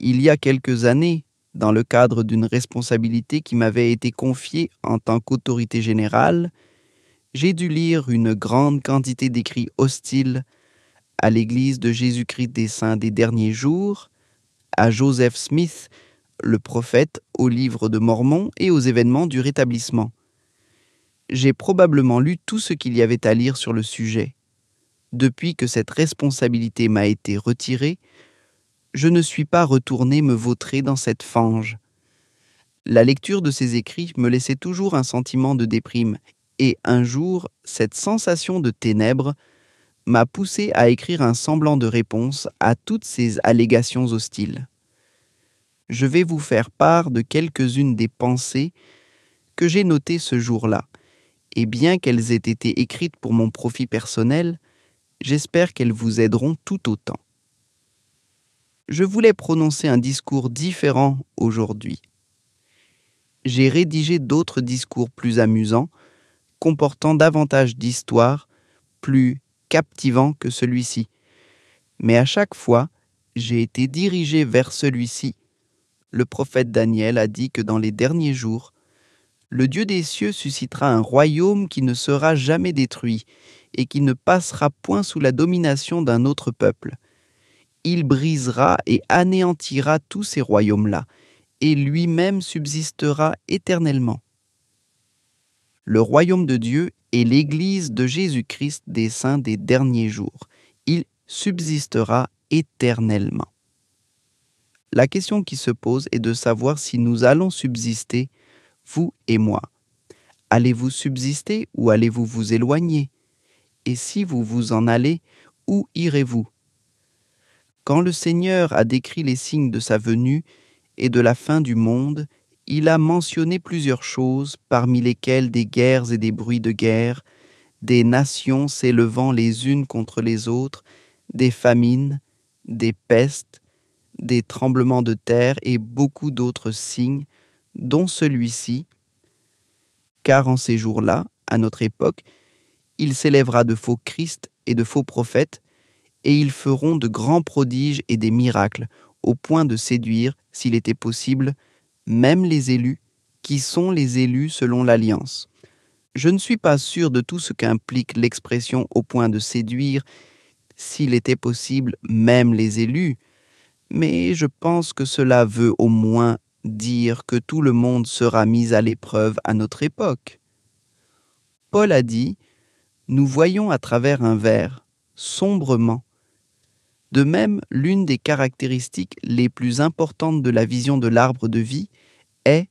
il y a quelques années, dans le cadre d'une responsabilité qui m'avait été confiée en tant qu'autorité générale, j'ai dû lire une grande quantité d'écrits hostiles à l'Église de Jésus-Christ des Saints des derniers jours, à Joseph Smith, le prophète, au livres de Mormon et aux événements du rétablissement. J'ai probablement lu tout ce qu'il y avait à lire sur le sujet. Depuis que cette responsabilité m'a été retirée, je ne suis pas retourné me vautrer dans cette fange. La lecture de ses écrits me laissait toujours un sentiment de déprime, et un jour, cette sensation de ténèbres m'a poussé à écrire un semblant de réponse à toutes ces allégations hostiles. Je vais vous faire part de quelques-unes des pensées que j'ai notées ce jour-là, et bien qu'elles aient été écrites pour mon profit personnel, j'espère qu'elles vous aideront tout autant je voulais prononcer un discours différent aujourd'hui. J'ai rédigé d'autres discours plus amusants, comportant davantage d'histoires, plus captivants que celui-ci. Mais à chaque fois, j'ai été dirigé vers celui-ci. Le prophète Daniel a dit que dans les derniers jours, le Dieu des cieux suscitera un royaume qui ne sera jamais détruit et qui ne passera point sous la domination d'un autre peuple il brisera et anéantira tous ces royaumes-là, et lui-même subsistera éternellement. Le royaume de Dieu est l'Église de Jésus-Christ des saints des derniers jours. Il subsistera éternellement. La question qui se pose est de savoir si nous allons subsister, vous et moi. Allez-vous subsister ou allez-vous vous éloigner Et si vous vous en allez, où irez-vous quand le Seigneur a décrit les signes de sa venue et de la fin du monde, il a mentionné plusieurs choses, parmi lesquelles des guerres et des bruits de guerre, des nations s'élevant les unes contre les autres, des famines, des pestes, des tremblements de terre et beaucoup d'autres signes, dont celui-ci, car en ces jours-là, à notre époque, il s'élèvera de faux Christ et de faux prophètes et ils feront de grands prodiges et des miracles, au point de séduire, s'il était possible, même les élus, qui sont les élus selon l'alliance. Je ne suis pas sûr de tout ce qu'implique l'expression au point de séduire, s'il était possible, même les élus, mais je pense que cela veut au moins dire que tout le monde sera mis à l'épreuve à notre époque. Paul a dit Nous voyons à travers un verre, sombrement, de même, l'une des caractéristiques les plus importantes de la vision de l'arbre de vie est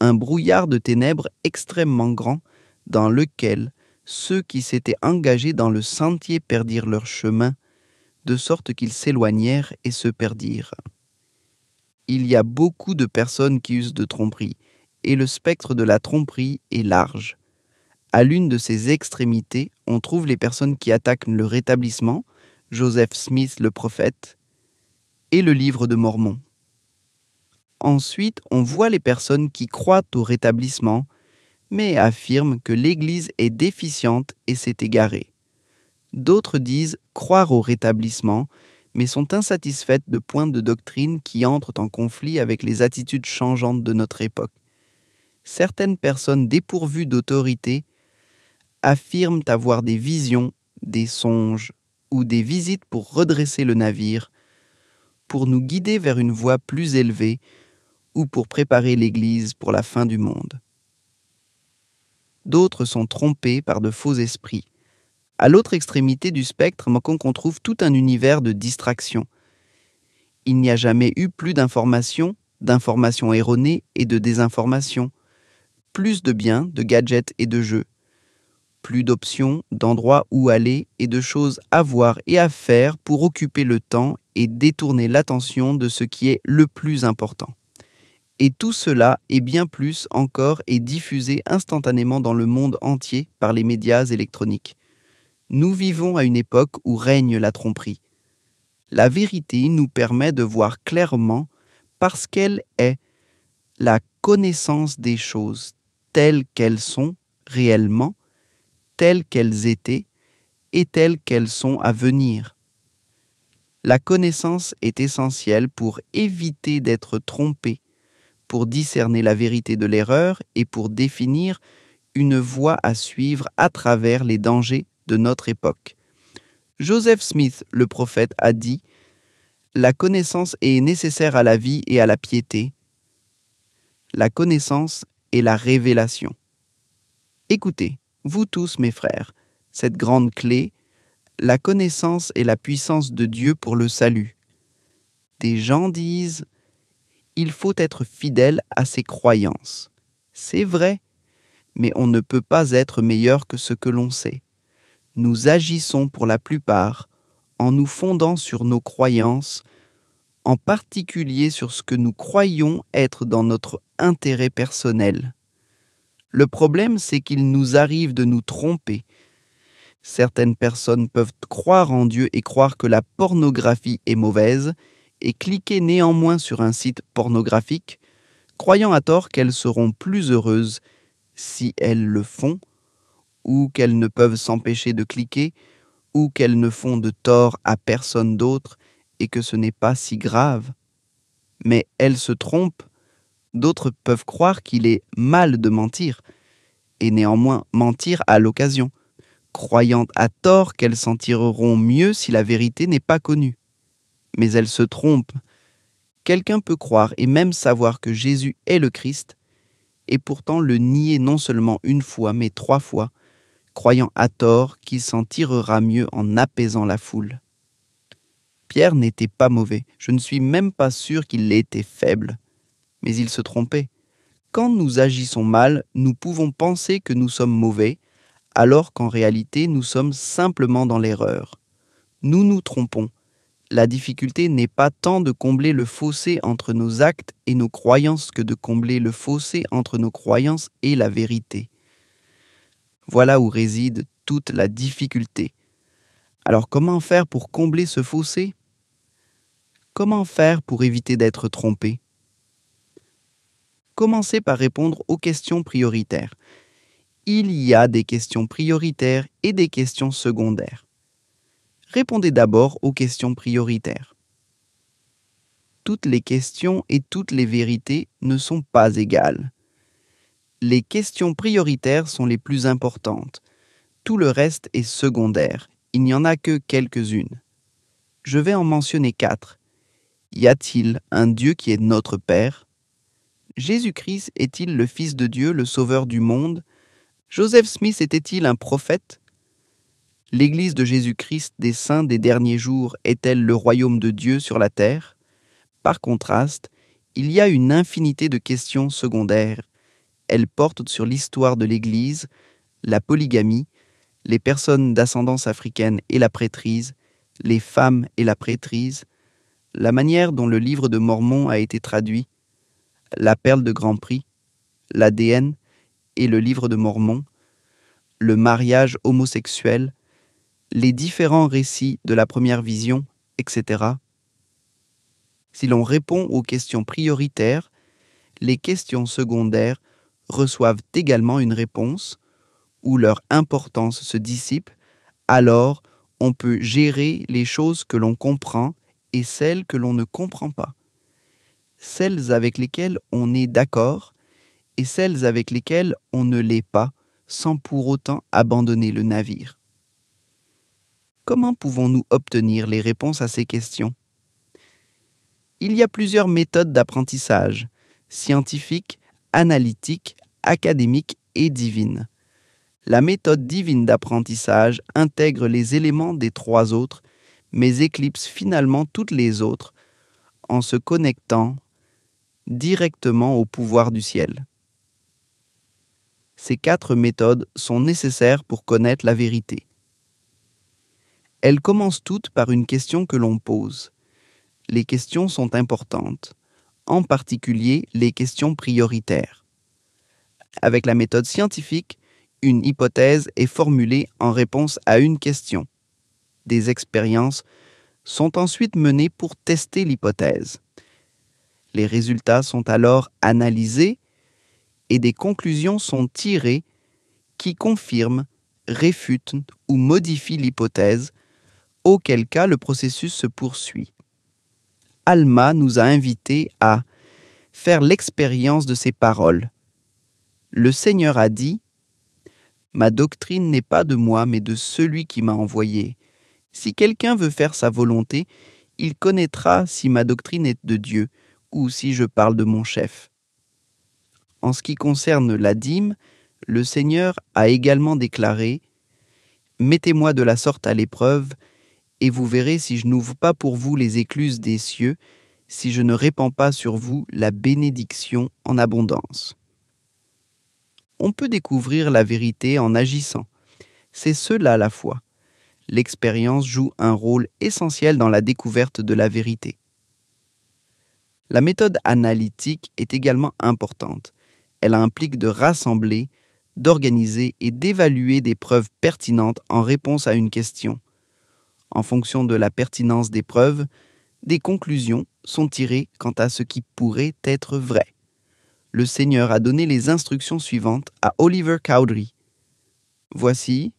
un brouillard de ténèbres extrêmement grand dans lequel ceux qui s'étaient engagés dans le sentier perdirent leur chemin, de sorte qu'ils s'éloignèrent et se perdirent. Il y a beaucoup de personnes qui usent de tromperie, et le spectre de la tromperie est large. À l'une de ses extrémités, on trouve les personnes qui attaquent le rétablissement, Joseph Smith le prophète, et le livre de Mormon. Ensuite, on voit les personnes qui croient au rétablissement, mais affirment que l'Église est déficiente et s'est égarée. D'autres disent croire au rétablissement, mais sont insatisfaites de points de doctrine qui entrent en conflit avec les attitudes changeantes de notre époque. Certaines personnes dépourvues d'autorité affirment avoir des visions, des songes, ou des visites pour redresser le navire, pour nous guider vers une voie plus élevée ou pour préparer l'Église pour la fin du monde. D'autres sont trompés par de faux esprits. À l'autre extrémité du spectre, qu'on trouve tout un univers de distractions. Il n'y a jamais eu plus d'informations, d'informations erronées et de désinformations, plus de biens, de gadgets et de jeux plus d'options, d'endroits où aller et de choses à voir et à faire pour occuper le temps et détourner l'attention de ce qui est le plus important. Et tout cela est bien plus encore est diffusé instantanément dans le monde entier par les médias électroniques. Nous vivons à une époque où règne la tromperie. La vérité nous permet de voir clairement parce qu'elle est la connaissance des choses telles qu'elles sont réellement telles qu'elles étaient et telles qu'elles sont à venir. La connaissance est essentielle pour éviter d'être trompé, pour discerner la vérité de l'erreur et pour définir une voie à suivre à travers les dangers de notre époque. Joseph Smith, le prophète, a dit La connaissance est nécessaire à la vie et à la piété. La connaissance est la révélation. Écoutez, vous tous, mes frères, cette grande clé, la connaissance et la puissance de Dieu pour le salut. Des gens disent, il faut être fidèle à ses croyances. C'est vrai, mais on ne peut pas être meilleur que ce que l'on sait. Nous agissons pour la plupart en nous fondant sur nos croyances, en particulier sur ce que nous croyons être dans notre intérêt personnel. Le problème, c'est qu'il nous arrive de nous tromper. Certaines personnes peuvent croire en Dieu et croire que la pornographie est mauvaise, et cliquer néanmoins sur un site pornographique, croyant à tort qu'elles seront plus heureuses si elles le font, ou qu'elles ne peuvent s'empêcher de cliquer, ou qu'elles ne font de tort à personne d'autre, et que ce n'est pas si grave. Mais elles se trompent D'autres peuvent croire qu'il est mal de mentir, et néanmoins mentir à l'occasion, croyant à tort qu'elles s'en tireront mieux si la vérité n'est pas connue. Mais elles se trompent. Quelqu'un peut croire et même savoir que Jésus est le Christ, et pourtant le nier non seulement une fois, mais trois fois, croyant à tort qu'il s'en tirera mieux en apaisant la foule. Pierre n'était pas mauvais, je ne suis même pas sûr qu'il l'était faible mais il se trompait. Quand nous agissons mal, nous pouvons penser que nous sommes mauvais, alors qu'en réalité nous sommes simplement dans l'erreur. Nous nous trompons. La difficulté n'est pas tant de combler le fossé entre nos actes et nos croyances que de combler le fossé entre nos croyances et la vérité. Voilà où réside toute la difficulté. Alors comment faire pour combler ce fossé Comment faire pour éviter d'être trompé Commencez par répondre aux questions prioritaires. Il y a des questions prioritaires et des questions secondaires. Répondez d'abord aux questions prioritaires. Toutes les questions et toutes les vérités ne sont pas égales. Les questions prioritaires sont les plus importantes. Tout le reste est secondaire. Il n'y en a que quelques-unes. Je vais en mentionner quatre. Y a-t-il un Dieu qui est notre Père Jésus-Christ est-il le Fils de Dieu, le Sauveur du monde Joseph Smith était-il un prophète L'Église de Jésus-Christ des saints des derniers jours est-elle le royaume de Dieu sur la terre Par contraste, il y a une infinité de questions secondaires. Elles portent sur l'histoire de l'Église, la polygamie, les personnes d'ascendance africaine et la prêtrise, les femmes et la prêtrise, la manière dont le livre de Mormon a été traduit, la Perle de Grand Prix, l'ADN et le Livre de Mormon, le mariage homosexuel, les différents récits de la première vision, etc. Si l'on répond aux questions prioritaires, les questions secondaires reçoivent également une réponse, ou leur importance se dissipe, alors on peut gérer les choses que l'on comprend et celles que l'on ne comprend pas celles avec lesquelles on est d'accord et celles avec lesquelles on ne l'est pas, sans pour autant abandonner le navire. Comment pouvons-nous obtenir les réponses à ces questions Il y a plusieurs méthodes d'apprentissage, scientifiques, analytiques, académiques et divines. La méthode divine d'apprentissage intègre les éléments des trois autres, mais éclipse finalement toutes les autres en se connectant directement au pouvoir du ciel. Ces quatre méthodes sont nécessaires pour connaître la vérité. Elles commencent toutes par une question que l'on pose. Les questions sont importantes, en particulier les questions prioritaires. Avec la méthode scientifique, une hypothèse est formulée en réponse à une question. Des expériences sont ensuite menées pour tester l'hypothèse. Les résultats sont alors analysés et des conclusions sont tirées qui confirment, réfutent ou modifient l'hypothèse, auquel cas le processus se poursuit. Alma nous a invités à faire l'expérience de ses paroles. Le Seigneur a dit Ma doctrine n'est pas de moi, mais de celui qui m'a envoyé. Si quelqu'un veut faire sa volonté, il connaîtra si ma doctrine est de Dieu, ou si je parle de mon chef. En ce qui concerne la dîme, le Seigneur a également déclaré Mettez-moi de la sorte à l'épreuve, et vous verrez si je n'ouvre pas pour vous les écluses des cieux, si je ne répands pas sur vous la bénédiction en abondance. On peut découvrir la vérité en agissant. C'est cela la foi. L'expérience joue un rôle essentiel dans la découverte de la vérité. La méthode analytique est également importante. Elle implique de rassembler, d'organiser et d'évaluer des preuves pertinentes en réponse à une question. En fonction de la pertinence des preuves, des conclusions sont tirées quant à ce qui pourrait être vrai. Le Seigneur a donné les instructions suivantes à Oliver Cowdery. Voici,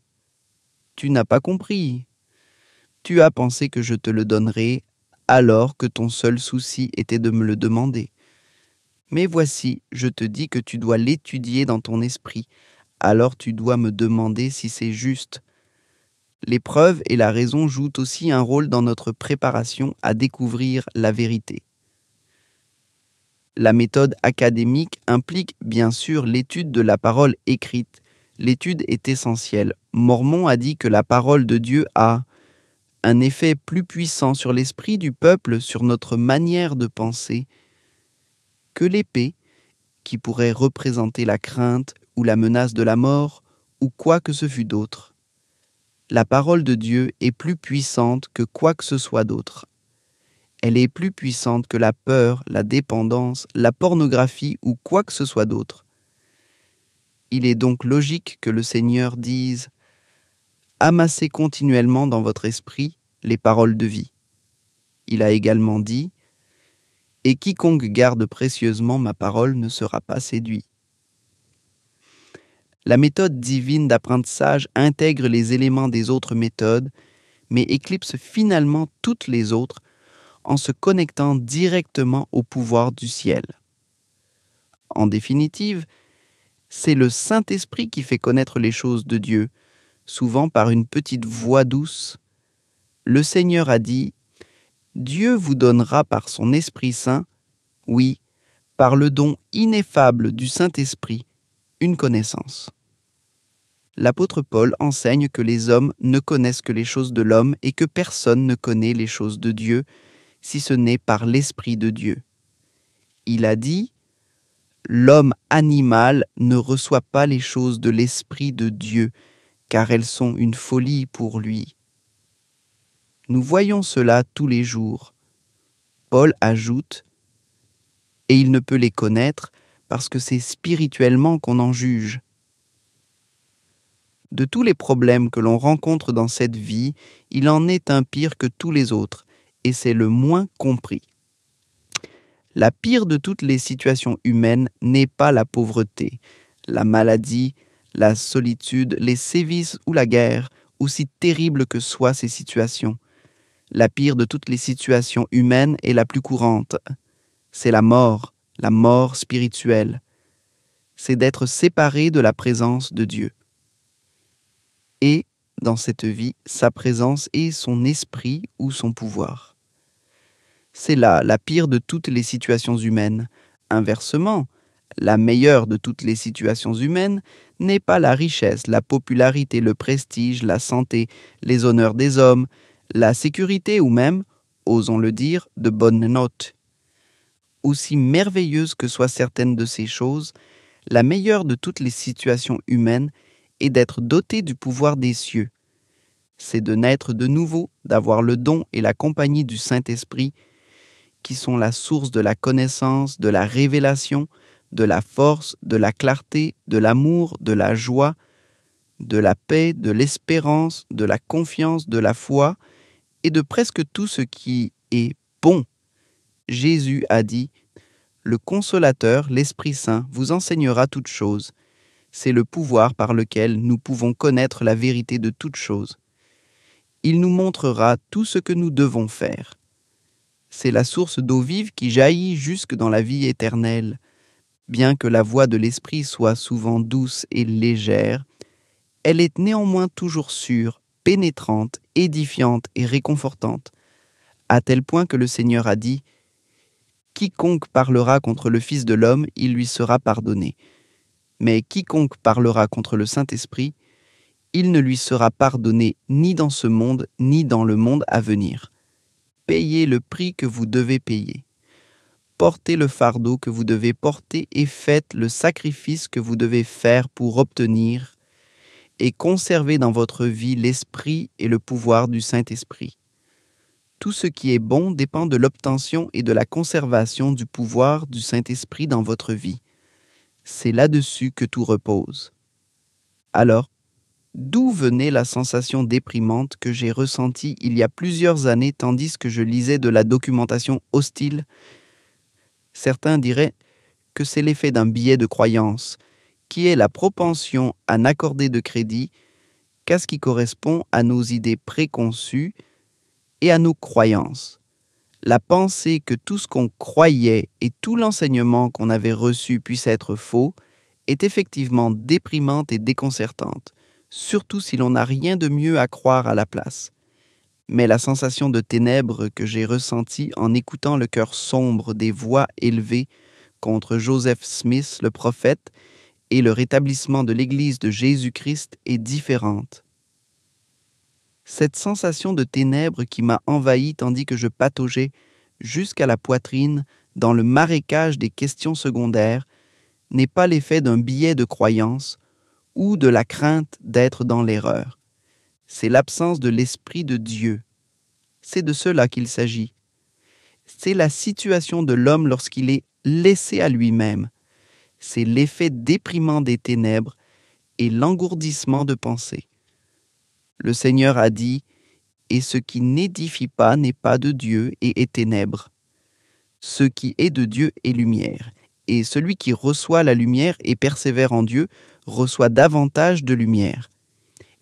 tu n'as pas compris. Tu as pensé que je te le donnerais alors que ton seul souci était de me le demander. Mais voici, je te dis que tu dois l'étudier dans ton esprit, alors tu dois me demander si c'est juste. L'épreuve et la raison jouent aussi un rôle dans notre préparation à découvrir la vérité. La méthode académique implique bien sûr l'étude de la parole écrite. L'étude est essentielle. Mormon a dit que la parole de Dieu a un effet plus puissant sur l'esprit du peuple, sur notre manière de penser, que l'épée, qui pourrait représenter la crainte ou la menace de la mort, ou quoi que ce fût d'autre. La parole de Dieu est plus puissante que quoi que ce soit d'autre. Elle est plus puissante que la peur, la dépendance, la pornographie ou quoi que ce soit d'autre. Il est donc logique que le Seigneur dise ⁇ amassez continuellement dans votre esprit les paroles de vie. Il a également dit, Et quiconque garde précieusement ma parole ne sera pas séduit. La méthode divine d'apprentissage intègre les éléments des autres méthodes, mais éclipse finalement toutes les autres en se connectant directement au pouvoir du ciel. En définitive, c'est le Saint-Esprit qui fait connaître les choses de Dieu, souvent par une petite voix douce. Le Seigneur a dit, Dieu vous donnera par son Esprit Saint, oui, par le don ineffable du Saint-Esprit, une connaissance. L'apôtre Paul enseigne que les hommes ne connaissent que les choses de l'homme et que personne ne connaît les choses de Dieu, si ce n'est par l'Esprit de Dieu. Il a dit, L'homme animal ne reçoit pas les choses de l'Esprit de Dieu, car elles sont une folie pour lui. Nous voyons cela tous les jours. Paul ajoute, et il ne peut les connaître parce que c'est spirituellement qu'on en juge. De tous les problèmes que l'on rencontre dans cette vie, il en est un pire que tous les autres, et c'est le moins compris. La pire de toutes les situations humaines n'est pas la pauvreté, la maladie, la solitude, les sévices ou la guerre, aussi terribles que soient ces situations. La pire de toutes les situations humaines est la plus courante. C'est la mort, la mort spirituelle. C'est d'être séparé de la présence de Dieu. Et, dans cette vie, sa présence et son esprit ou son pouvoir. C'est là la pire de toutes les situations humaines. Inversement, la meilleure de toutes les situations humaines n'est pas la richesse, la popularité, le prestige, la santé, les honneurs des hommes, la sécurité ou même, osons le dire, de bonnes notes. Aussi merveilleuses que soient certaines de ces choses, la meilleure de toutes les situations humaines est d'être doté du pouvoir des cieux. C'est de naître de nouveau, d'avoir le don et la compagnie du Saint-Esprit, qui sont la source de la connaissance, de la révélation, de la force, de la clarté, de l'amour, de la joie, de la paix, de l'espérance, de la confiance, de la foi, et de presque tout ce qui est bon. Jésus a dit, Le consolateur, l'Esprit Saint, vous enseignera toutes choses. C'est le pouvoir par lequel nous pouvons connaître la vérité de toutes choses. Il nous montrera tout ce que nous devons faire. C'est la source d'eau vive qui jaillit jusque dans la vie éternelle bien que la voix de l'esprit soit souvent douce et légère, elle est néanmoins toujours sûre, pénétrante, édifiante et réconfortante, à tel point que le Seigneur a dit Quiconque parlera contre le Fils de l'homme, il lui sera pardonné. Mais quiconque parlera contre le Saint-Esprit, il ne lui sera pardonné ni dans ce monde, ni dans le monde à venir. Payez le prix que vous devez payer portez le fardeau que vous devez porter et faites le sacrifice que vous devez faire pour obtenir et conservez dans votre vie l'esprit et le pouvoir du Saint-Esprit. Tout ce qui est bon dépend de l'obtention et de la conservation du pouvoir du Saint-Esprit dans votre vie. C'est là-dessus que tout repose. Alors, d'où venait la sensation déprimante que j'ai ressentie il y a plusieurs années tandis que je lisais de la documentation hostile Certains diraient que c'est l'effet d'un billet de croyance, qui est la propension à n'accorder de crédit qu'à ce qui correspond à nos idées préconçues et à nos croyances. La pensée que tout ce qu'on croyait et tout l'enseignement qu'on avait reçu puisse être faux est effectivement déprimante et déconcertante, surtout si l'on n'a rien de mieux à croire à la place mais la sensation de ténèbres que j'ai ressentie en écoutant le cœur sombre des voix élevées contre Joseph Smith, le prophète, et le rétablissement de l'Église de Jésus-Christ est différente. Cette sensation de ténèbres qui m'a envahi tandis que je pataugeais jusqu'à la poitrine dans le marécage des questions secondaires n'est pas l'effet d'un billet de croyance ou de la crainte d'être dans l'erreur c'est l'absence de l'Esprit de Dieu. C'est de cela qu'il s'agit. C'est la situation de l'homme lorsqu'il est laissé à lui-même. C'est l'effet déprimant des ténèbres et l'engourdissement de pensée. Le Seigneur a dit, Et ce qui n'édifie pas n'est pas de Dieu et est ténèbres. Ce qui est de Dieu est lumière, et celui qui reçoit la lumière et persévère en Dieu reçoit davantage de lumière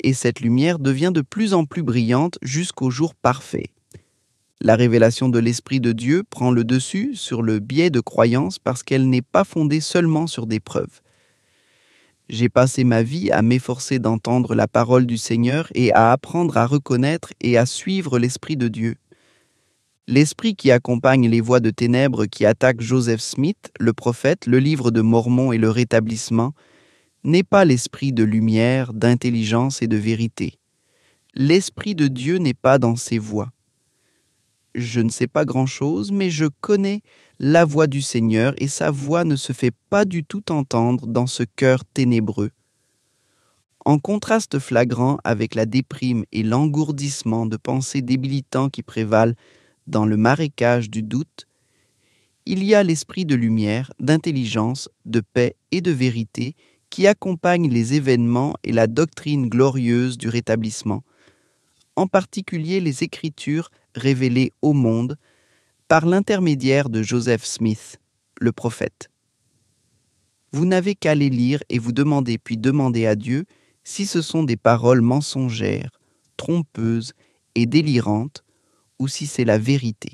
et cette lumière devient de plus en plus brillante jusqu'au jour parfait. La révélation de l'Esprit de Dieu prend le dessus sur le biais de croyance, parce qu'elle n'est pas fondée seulement sur des preuves. J'ai passé ma vie à m'efforcer d'entendre la parole du Seigneur et à apprendre à reconnaître et à suivre l'Esprit de Dieu. L'esprit qui accompagne les voix de ténèbres qui attaquent Joseph Smith, le prophète, le livre de Mormon et le rétablissement, n'est pas l'esprit de lumière, d'intelligence et de vérité. L'esprit de Dieu n'est pas dans ses voies. Je ne sais pas grand-chose, mais je connais la voix du Seigneur et sa voix ne se fait pas du tout entendre dans ce cœur ténébreux. En contraste flagrant avec la déprime et l'engourdissement de pensées débilitantes qui prévalent dans le marécage du doute, il y a l'esprit de lumière, d'intelligence, de paix et de vérité qui accompagne les événements et la doctrine glorieuse du rétablissement, en particulier les Écritures révélées au monde par l'intermédiaire de Joseph Smith, le prophète. Vous n'avez qu'à les lire et vous demander puis demander à Dieu si ce sont des paroles mensongères, trompeuses et délirantes, ou si c'est la vérité.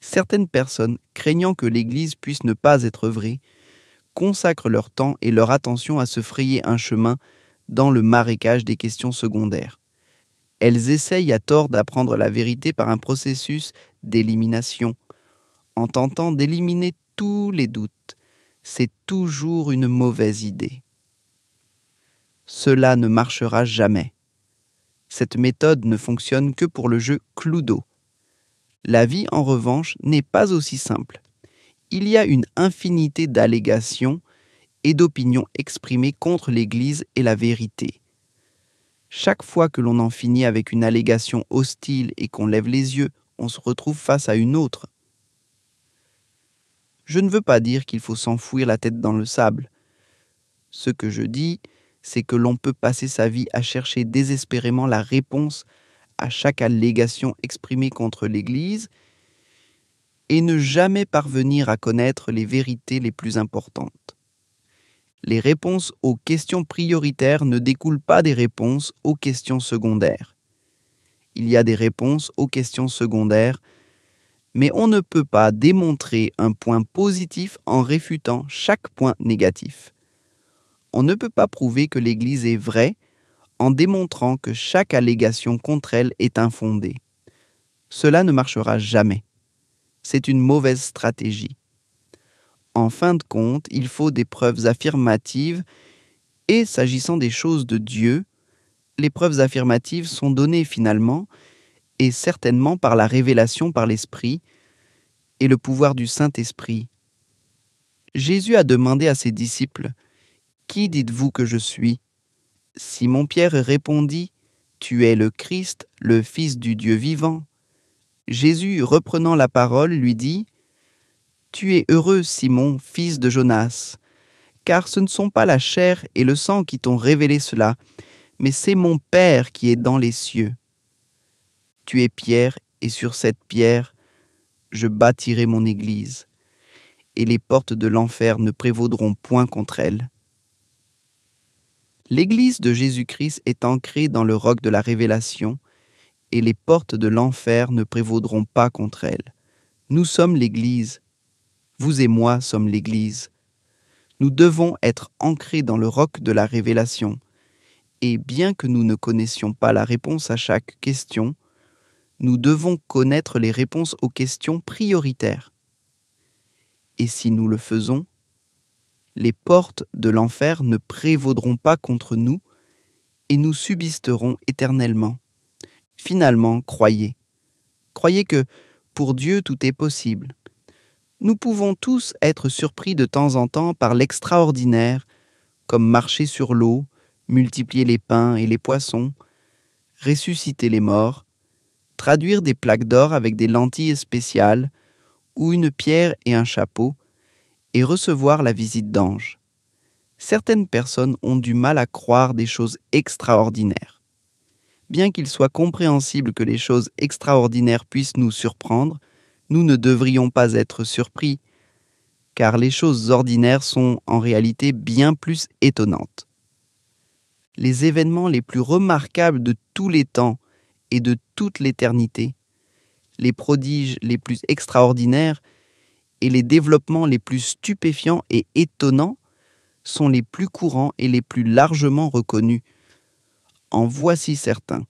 Certaines personnes, craignant que l'Église puisse ne pas être vraie, consacrent leur temps et leur attention à se frayer un chemin dans le marécage des questions secondaires. Elles essayent à tort d'apprendre la vérité par un processus d'élimination, en tentant d'éliminer tous les doutes. C'est toujours une mauvaise idée. Cela ne marchera jamais. Cette méthode ne fonctionne que pour le jeu Cluedo. La vie, en revanche, n'est pas aussi simple il y a une infinité d'allégations et d'opinions exprimées contre l'Église et la vérité. Chaque fois que l'on en finit avec une allégation hostile et qu'on lève les yeux, on se retrouve face à une autre. Je ne veux pas dire qu'il faut s'enfouir la tête dans le sable. Ce que je dis, c'est que l'on peut passer sa vie à chercher désespérément la réponse à chaque allégation exprimée contre l'Église et ne jamais parvenir à connaître les vérités les plus importantes. Les réponses aux questions prioritaires ne découlent pas des réponses aux questions secondaires. Il y a des réponses aux questions secondaires, mais on ne peut pas démontrer un point positif en réfutant chaque point négatif. On ne peut pas prouver que l'Église est vraie en démontrant que chaque allégation contre elle est infondée. Cela ne marchera jamais c'est une mauvaise stratégie. En fin de compte, il faut des preuves affirmatives et s'agissant des choses de Dieu, les preuves affirmatives sont données finalement, et certainement par la révélation par l'Esprit et le pouvoir du Saint-Esprit. Jésus a demandé à ses disciples, Qui dites-vous que je suis Simon-Pierre répondit, Tu es le Christ, le Fils du Dieu vivant. Jésus, reprenant la parole, lui dit Tu es heureux, Simon, fils de Jonas, car ce ne sont pas la chair et le sang qui t'ont révélé cela, mais c'est mon Père qui est dans les cieux. Tu es pierre, et sur cette pierre, je bâtirai mon Église, et les portes de l'enfer ne prévaudront point contre elle. L'Église de Jésus-Christ est ancrée dans le roc de la révélation, et les portes de l'enfer ne prévaudront pas contre elle. Nous sommes l'Église. Vous et moi sommes l'Église. Nous devons être ancrés dans le roc de la révélation. Et bien que nous ne connaissions pas la réponse à chaque question, nous devons connaître les réponses aux questions prioritaires. Et si nous le faisons, les portes de l'enfer ne prévaudront pas contre nous et nous subsisterons éternellement. Finalement, croyez. Croyez que pour Dieu tout est possible. Nous pouvons tous être surpris de temps en temps par l'extraordinaire, comme marcher sur l'eau, multiplier les pains et les poissons, ressusciter les morts, traduire des plaques d'or avec des lentilles spéciales, ou une pierre et un chapeau, et recevoir la visite d'anges. Certaines personnes ont du mal à croire des choses extraordinaires bien qu'il soit compréhensible que les choses extraordinaires puissent nous surprendre, nous ne devrions pas être surpris, car les choses ordinaires sont en réalité bien plus étonnantes. Les événements les plus remarquables de tous les temps et de toute l'éternité, les prodiges les plus extraordinaires et les développements les plus stupéfiants et étonnants sont les plus courants et les plus largement reconnus en voici certains.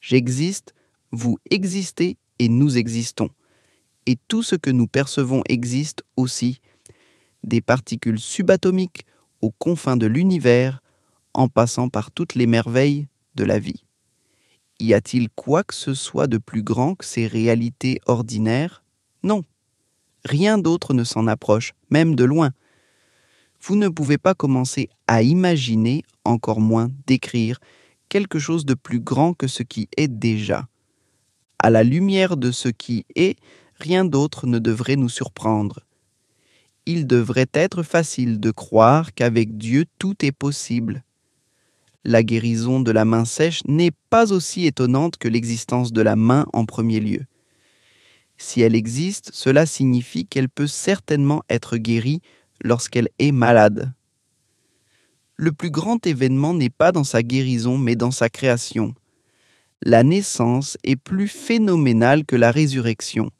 J'existe, vous existez et nous existons. Et tout ce que nous percevons existe aussi, des particules subatomiques aux confins de l'univers, en passant par toutes les merveilles de la vie. Y a-t-il quoi que ce soit de plus grand que ces réalités ordinaires Non. Rien d'autre ne s'en approche, même de loin. Vous ne pouvez pas commencer à imaginer, encore moins décrire, quelque chose de plus grand que ce qui est déjà. À la lumière de ce qui est, rien d'autre ne devrait nous surprendre. Il devrait être facile de croire qu'avec Dieu tout est possible. La guérison de la main sèche n'est pas aussi étonnante que l'existence de la main en premier lieu. Si elle existe, cela signifie qu'elle peut certainement être guérie lorsqu'elle est malade le plus grand événement n'est pas dans sa guérison mais dans sa création. La naissance est plus phénoménale que la résurrection.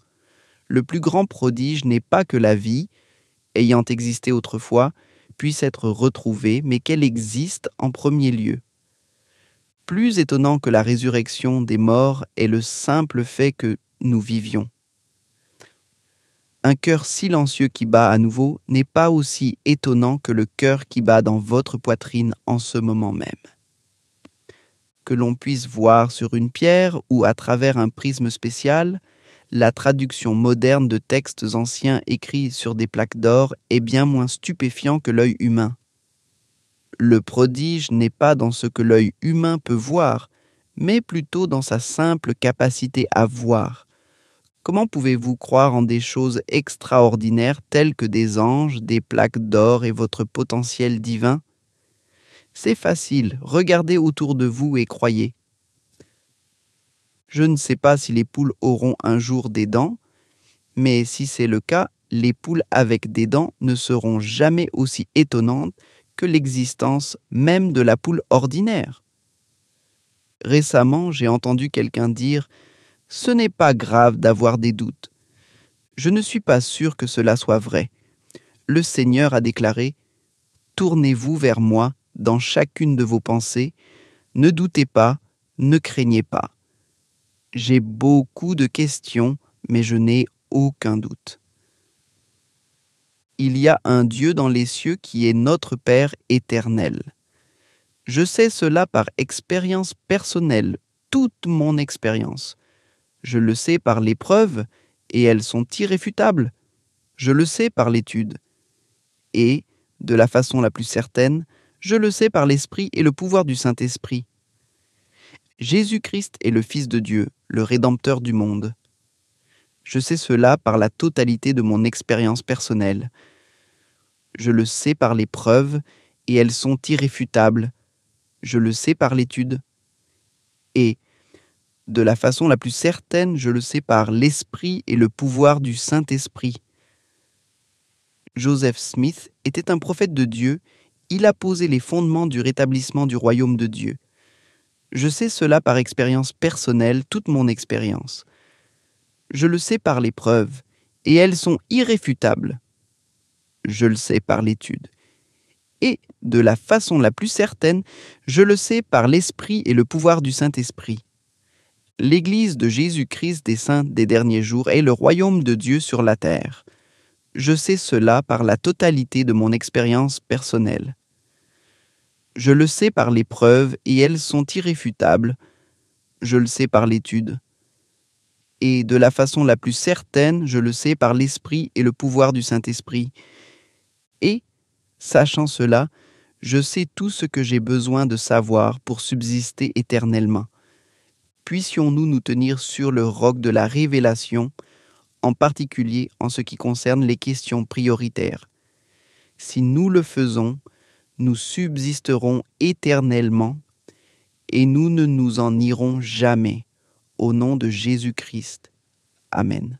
Le plus grand prodige n'est pas que la vie, ayant existé autrefois, puisse être retrouvée, mais qu'elle existe en premier lieu. Plus étonnant que la résurrection des morts est le simple fait que nous vivions. Un cœur silencieux qui bat à nouveau n'est pas aussi étonnant que le cœur qui bat dans votre poitrine en ce moment même. Que l'on puisse voir sur une pierre ou à travers un prisme spécial, la traduction moderne de textes anciens écrits sur des plaques d'or est bien moins stupéfiant que l'œil humain. Le prodige n'est pas dans ce que l'œil humain peut voir, mais plutôt dans sa simple capacité à voir. Comment pouvez-vous croire en des choses extraordinaires telles que des anges, des plaques d'or et votre potentiel divin C'est facile, regardez autour de vous et croyez. Je ne sais pas si les poules auront un jour des dents, mais si c'est le cas, les poules avec des dents ne seront jamais aussi étonnantes que l'existence même de la poule ordinaire. Récemment, j'ai entendu quelqu'un dire ⁇ ce n'est pas grave d'avoir des doutes. Je ne suis pas sûr que cela soit vrai. Le Seigneur a déclaré Tournez-vous vers moi dans chacune de vos pensées, ne doutez pas, ne craignez pas. J'ai beaucoup de questions, mais je n'ai aucun doute. Il y a un Dieu dans les cieux qui est notre Père éternel. Je sais cela par expérience personnelle, toute mon expérience. Je le sais par l'épreuve et elles sont irréfutables. Je le sais par l'étude. Et, de la façon la plus certaine, je le sais par l'Esprit et le pouvoir du Saint-Esprit. Jésus-Christ est le Fils de Dieu, le Rédempteur du monde. Je sais cela par la totalité de mon expérience personnelle. Je le sais par les preuves, et elles sont irréfutables. Je le sais par l'étude. Et, de la façon la plus certaine, je le sais, par l'esprit et le pouvoir du Saint-Esprit. Joseph Smith était un prophète de Dieu, il a posé les fondements du rétablissement du royaume de Dieu. Je sais cela par expérience personnelle, toute mon expérience. Je le sais par les preuves, et elles sont irréfutables. Je le sais par l'étude. Et, de la façon la plus certaine, je le sais par l'esprit et le pouvoir du Saint-Esprit l'Église de Jésus-Christ des saints des derniers jours est le royaume de Dieu sur la terre. Je sais cela par la totalité de mon expérience personnelle. Je le sais par les preuves et elles sont irréfutables. Je le sais par l'étude. Et de la façon la plus certaine, je le sais par l'Esprit et le pouvoir du Saint-Esprit. Et, sachant cela, je sais tout ce que j'ai besoin de savoir pour subsister éternellement puissions-nous nous tenir sur le roc de la révélation, en particulier en ce qui concerne les questions prioritaires. Si nous le faisons, nous subsisterons éternellement et nous ne nous en irons jamais. Au nom de Jésus-Christ. Amen.